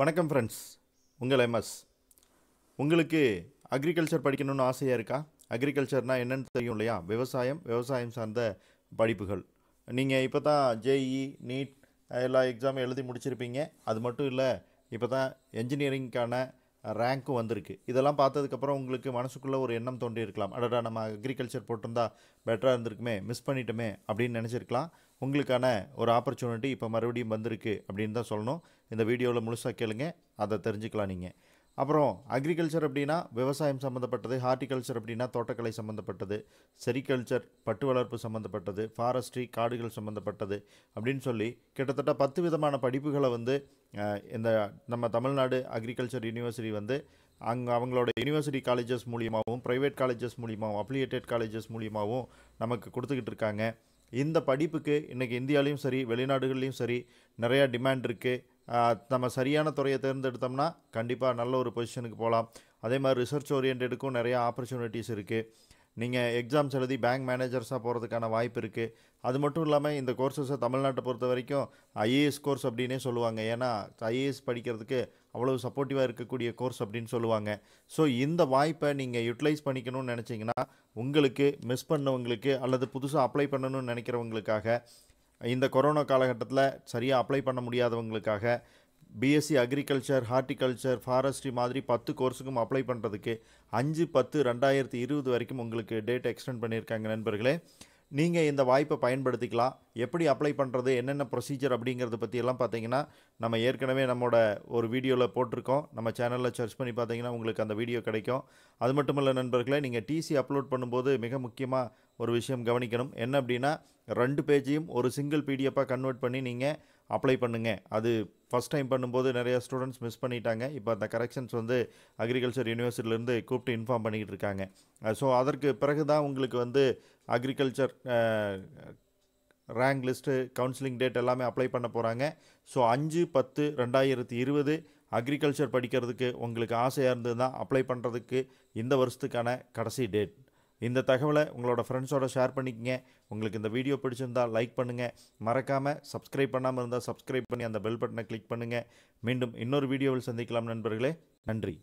வணக்கம் ஃப்ரெண்ட்ஸ் உங்கள் எம்எஸ் உங்களுக்கு அக்ரிகல்ச்சர் படிக்கணும்னு ஆசையாக இருக்கா அக்ரிகல்ச்சர்னால் என்னென்னு தெரியும் இல்லையா விவசாயம் விவசாயம் சார்ந்த படிப்புகள் நீங்கள் இப்போ தான் ஜேஇ நீட் e, எல்லா எக்ஸாமும் எழுதி முடிச்சிருப்பீங்க அது மட்டும் இல்லை இப்போ தான் என்ஜினியரிங்க்கான ரேங்க்கும் வந்திருக்கு இதெல்லாம் பார்த்ததுக்கப்புறம் உங்களுக்கு மனசுக்குள்ளே ஒரு எண்ணம் தோன்றி இருக்கலாம் அடடா நம்ம அக்ரிகல்ச்சர் போட்டிருந்தா பெட்டராக இருந்திருக்குமே மிஸ் பண்ணிட்டோமே அப்படின்னு நினச்சிருக்கலாம் உங்களுக்கான ஒரு ஆப்பர்ச்சுனிட்டி இப்போ மறுபடியும் வந்திருக்கு அப்படின்னு தான் சொல்லணும் இந்த வீடியோவில் முழுசாக கேளுங்க அதை தெரிஞ்சுக்கலாம் நீங்கள் அப்புறம் அக்ரிகல்ச்சர் அப்படின்னா விவசாயம் சம்மந்தப்பட்டது ஹார்டிகல்ச்சர் அப்படின்னா தோட்டக்கலை சம்மந்தப்பட்டது செரிகல்ச்சர் பட்டு வளர்ப்பு சம்மந்தப்பட்டது ஃபாரஸ்ட்ரி காடுகள் சம்மந்தப்பட்டது அப்படின்னு சொல்லி கிட்டத்தட்ட பத்து விதமான படிப்புகளை வந்து இந்த நம்ம தமிழ்நாடு அக்ரிகல்ச்சர் யூனிவர்சிட்டி வந்து அங்கே அவங்களோட யூனிவர்சிட்டி காலேஜஸ் மூலியமாகவும் ப்ரைவேட் காலேஜஸ் மூலியமாகவும் அப்ளிகேட்டட் காலேஜஸ் மூலியமாகவும் நமக்கு கொடுத்துக்கிட்டு இருக்காங்க இந்த படிப்புக்கு இன்றைக்கி இந்தியாவிலையும் சரி வெளிநாடுகள்லேயும் சரி நிறையா டிமாண்ட் இருக்குது நம்ம சரியான துறையை தேர்ந்தெடுத்தோம்னா கண்டிப்பாக நல்ல ஒரு பொசிஷனுக்கு போகலாம் அதே மாதிரி ரிசர்ச் ஓரியன்டுக்கும் நிறையா ஆப்பர்ச்சுனிட்டிஸ் இருக்குது நீங்கள் எக்ஸாம்ஸ் எழுதி பேங்க் மேனேஜர்ஸாக போகிறதுக்கான வாய்ப்பு இருக்குது அது மட்டும் இல்லாமல் இந்த கோர்ஸஸை தமிழ்நாட்டை பொறுத்த வரைக்கும் ஐஏஎஸ் கோர்ஸ் அப்படின்னே சொல்லுவாங்க ஏன்னா ஐஏஎஸ் படிக்கிறதுக்கு அவ்வளோ சப்போர்ட்டிவாக இருக்கக்கூடிய கோர்ஸ் அப்படின்னு சொல்லுவாங்க ஸோ இந்த வாய்ப்பை நீங்கள் யூட்டிலைஸ் பண்ணிக்கணும்னு நினச்சிங்கன்னா உங்களுக்கு மிஸ் பண்ணவங்களுக்கு அல்லது புதுசாக அப்ளை பண்ணணும்னு நினைக்கிறவங்களுக்காக இந்த கொரோனா காலகட்டத்தில் சரியாக அப்ளை பண்ண முடியாதவங்களுக்காக பிஎஸ்சி அக்ரிகல்ச்சர் ஹார்டிகல்ச்சர் ஃபாரஸ்ட்ரி மாதிரி பத்து கோர்ஸுக்கும் அப்ளை பண்ணுறதுக்கு அஞ்சு பத்து ரெண்டாயிரத்தி இருபது வரைக்கும் உங்களுக்கு டேட் எக்ஸ்டெண்ட் பண்ணியிருக்காங்க நண்பர்களே நீங்கள் இந்த வாய்ப்பை பயன்படுத்திக்கலாம் எப்படி அப்ளை பண்ணுறது என்னென்ன ப்ரொசீஜர் அப்படிங்கிறத பற்றியெல்லாம் பார்த்தீங்கன்னா நம்ம ஏற்கனவே நம்மளோட ஒரு வீடியோவில் போட்டிருக்கோம் நம்ம சேனலில் சர்ச் பண்ணி பார்த்தீங்கன்னா உங்களுக்கு அந்த வீடியோ கிடைக்கும் அது மட்டும் இல்லை நண்பர்களே நீங்கள் டிசி அப்லோட் பண்ணும்போது மிக முக்கியமாக ஒரு விஷயம் கவனிக்கணும் என்ன அப்படின்னா ரெண்டு பேஜையும் ஒரு சிங்கிள் பிடிஎஃபாக கன்வெர்ட் பண்ணி நீங்கள் அப்ளை பண்ணுங்கள் அது ஃபஸ்ட் டைம் பண்ணும்போது நிறையா ஸ்டூடெண்ட்ஸ் மிஸ் பண்ணிட்டாங்க இப்போ அந்த கரெக்ஷன்ஸ் வந்து அக்ரிகல்ச்சர் யூனிவர்சிட்டியிலேருந்து கூப்பிட்டு இன்ஃபார்ம் பண்ணிக்கிட்டு இருக்காங்க ஸோ அதற்கு பிறகு தான் உங்களுக்கு வந்து agriculture rank list counselling date எல்லாமே அப்ளை பண்ண போகிறாங்க ஸோ அஞ்சு பத்து ரெண்டாயிரத்தி இருபது அக்ரிகல்ச்சர் படிக்கிறதுக்கு உங்களுக்கு ஆசையாக இருந்தது தான் அப்ளை பண்ணுறதுக்கு இந்த வருஷத்துக்கான கடைசி டேட் இந்த தகவலை உங்களோட ஃப்ரெண்ட்ஸோட ஷேர் பண்ணிக்கங்க உங்களுக்கு இந்த வீடியோ பிடிச்சிருந்தால் லைக் பண்ணுங்கள் மறக்காமல் சப்ஸ்கிரைப் பண்ணாமல் இருந்தால் சப்ஸ்கிரைப் பண்ணி அந்த பெல் பட்டனை கிளிக் பண்ணுங்கள் மீண்டும் இன்னொரு வீடியோவில் சந்திக்கலாம் நண்பர்களே நன்றி